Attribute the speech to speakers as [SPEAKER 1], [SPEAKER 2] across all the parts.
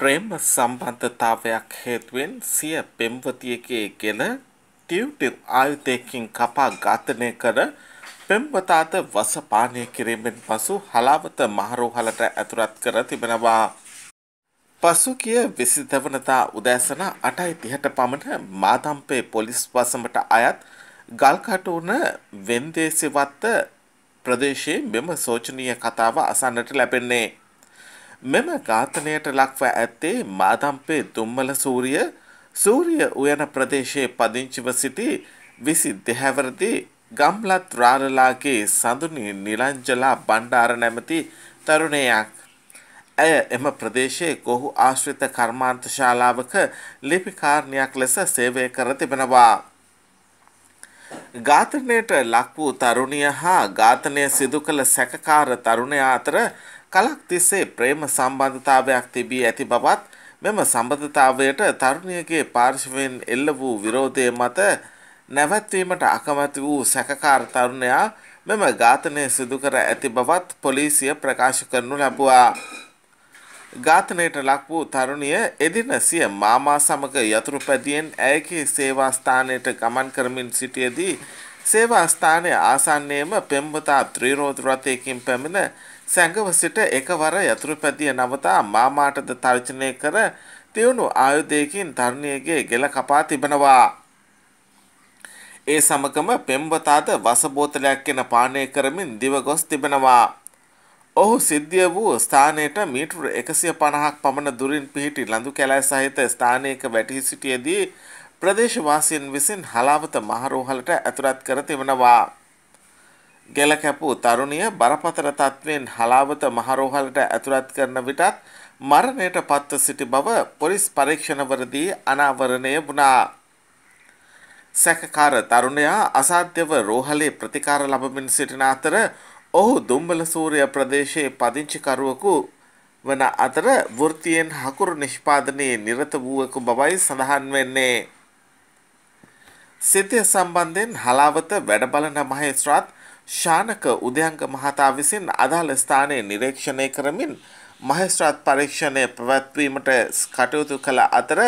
[SPEAKER 1] ප්‍රේම සම්බන්ධතාවයක් හේතුවෙන් සිය පෙම්වතියගේ ගෙල ටියව්ටිව් ආයුධයකින් කපා ඝාතනය කර පෙම්වතාට වසපානය කිරීමෙන් පසු හලාවත මහරෝහලට ඇතුළත් කර තිබෙනවා. පසුගිය විසිදවනතා උදෑසන අටයි තිහට පමණ මාතම්පේ පොලිස් වසමට අයත් ගල්කටුවන වෙන්දේසිවත්ත ප්‍රදේශයේ මෙම සෝචනීය කතාව අසන්නට ලැබෙන්නේ. මෙම ඝාතනයට ලක්ව ඇත්තේ මාදම්පේ දුම්මල සූරිය සූරිය උයන ප්‍රදේශයේ පදිංචිව සිටි විසි දෙහැවරදී ගම්ලත් රාරලාගේ සඳුනි නිලංජලා බණ්ඩාර නැමති තරුණයක්. ඇය එම ප්‍රදේශයේ කොහු ආශ්‍රිත කර්මාන්ත ශාලාවක ලිපිකාරණයක් ලෙස සේවය කර තිබෙනවා. ඝාතනයට ලක් වූ තරුණිය හා ඝාතනය සිදු කළ සැකකාර තරුණයා අතර කලක් තිස්සේ ප්‍රේම සම්බන්ධතාවයක් තිබී ඇති බවත් මෙම සම්බන්ධතාවයට තරුණියගේ පාර්ශවෙන් එල්ල වූ විරෝධය මත නැවැත්වීමට අකමැති වූ සැකකාර තරුණයා මෙම ඝාතනය සිදුකර ඇති බවත් පොලිසිය ප්‍රකාශ කරනු ලැබුවා. ඝාතනයට ලක් වූ තරුණිය එදින සිය මාමා සමග යතුරු පැදියෙන් ඇයගේ සේවාස්ථානයට ගමන් කරමින් සිටියදී සේවාස්ථානය ආසන්නයේම පෙම්වතා ත්‍රීරෝධ රථයකින් පැමිණ සැඟව සිට එකවර යතුරුපැදිය නවතා මාමාටද තර්ජනය කර තියුණු ආයුධයකින් තරුණියගේ ගෙල කපා තිබෙනවා. ඒ සමගම පෙම්වතාද වසබෝතලයක් ගෙන පානය කරමින් දිවගොස් තිබෙනවා. ඔහු සිද්ධිය වූ ස්ථානයට මීටර එකසිය පණහක් පමණ දුරින් පිහිටි ලඳු කැලෑ සහිත ස්ථානයක වැටහි සිටියදී ප්‍රදේශවාසයන් විසින් හලාවත මහරෝහලට ඇතුළත් කර තිබෙනවා. ගෙල කැපූ තරුණිය බරපතර තත්ත්වයෙන් හලාවත මහරෝහලට ඇතුළත් කරන විටත් මරණයට පත්ව සිටි බව පොලිස් පරීක්ෂණවලදී අනාවරණය වුණා. සැකකාර තරුණයා අසාධ්‍යව රෝහලේ ප්‍රතිකාර ලබමින් සිටින අතර ඔහු දුම්බල සූරය ප්‍රදේශයේ පදිංචිකරුවකු වන අතර වෘතියෙන් හකුරු නිෂ්පාදනයේ නිරත වූවකු බවයි සඳහන් වෙන්නේ. සිතය සම්බන්ධයෙන් හලාවත වැඩබලන මහේස්ත්‍රාත් ශානක උදයංග මහතා විසින් අදාළ ස්ථානය නිරීක්ෂණය කරමින් මහේස්ත්‍රාත් පරීක්ෂණය පැවැත්වීමට කටයුතු කළ අතර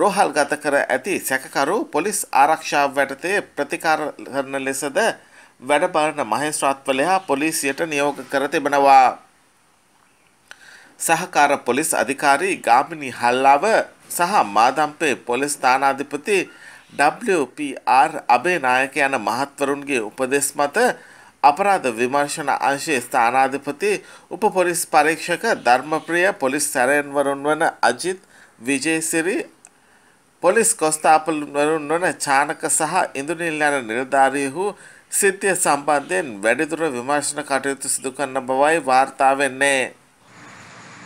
[SPEAKER 1] රෝහල් ගත කර ඇති සැකකරු පොලිස් ආරක්ෂාව වැටතේ ප්‍රතිකාර කරන ලෙසද වැඩබාරන මහේස්ත්‍රාත්වලයා පොලිසියට නියෝග කර තිබෙනවා. සහකාර පොලිස් අධිකාරී ගාමිණි හල්ලාව සහ මාදම්පේ පොලිස් ස්ථානාධිපති WPR අබේ නායක යන මහත්වරුන්ගේ උපදෙස් මත අපරාධ විමර්ශන අංශයේ ස්ථානාධිපති උපපොලිස් පරීක්ෂක ධර්මප්‍රිය පොලිස් සැරයන්වරුන් වන අජිත් විජේසිරි පොලිස් කොස්ථාපල්වරුන් වන චානක සහ ඉඳුනිල් යන නිලධාරීහු සිද්ධිය සම්බන්ධයෙන් වැඩිදුර විමර්ශන කටයුතු සිදු කරන බවයි වාර්තා වෙන්නේ.